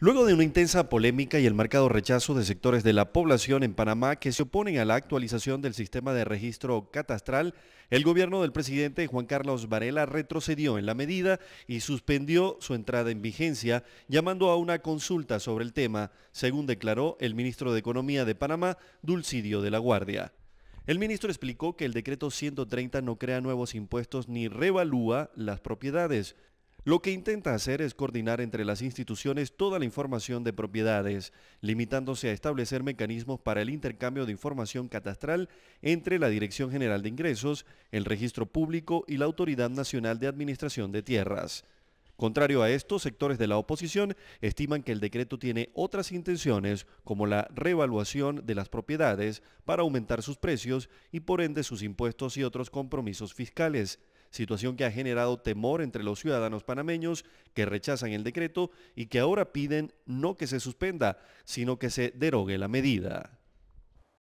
Luego de una intensa polémica y el marcado rechazo de sectores de la población en Panamá que se oponen a la actualización del sistema de registro catastral, el gobierno del presidente Juan Carlos Varela retrocedió en la medida y suspendió su entrada en vigencia, llamando a una consulta sobre el tema, según declaró el ministro de Economía de Panamá, Dulcidio de la Guardia. El ministro explicó que el decreto 130 no crea nuevos impuestos ni revalúa las propiedades, lo que intenta hacer es coordinar entre las instituciones toda la información de propiedades, limitándose a establecer mecanismos para el intercambio de información catastral entre la Dirección General de Ingresos, el Registro Público y la Autoridad Nacional de Administración de Tierras. Contrario a esto, sectores de la oposición estiman que el decreto tiene otras intenciones, como la revaluación de las propiedades para aumentar sus precios y por ende sus impuestos y otros compromisos fiscales situación que ha generado temor entre los ciudadanos panameños que rechazan el decreto y que ahora piden no que se suspenda, sino que se derogue la medida.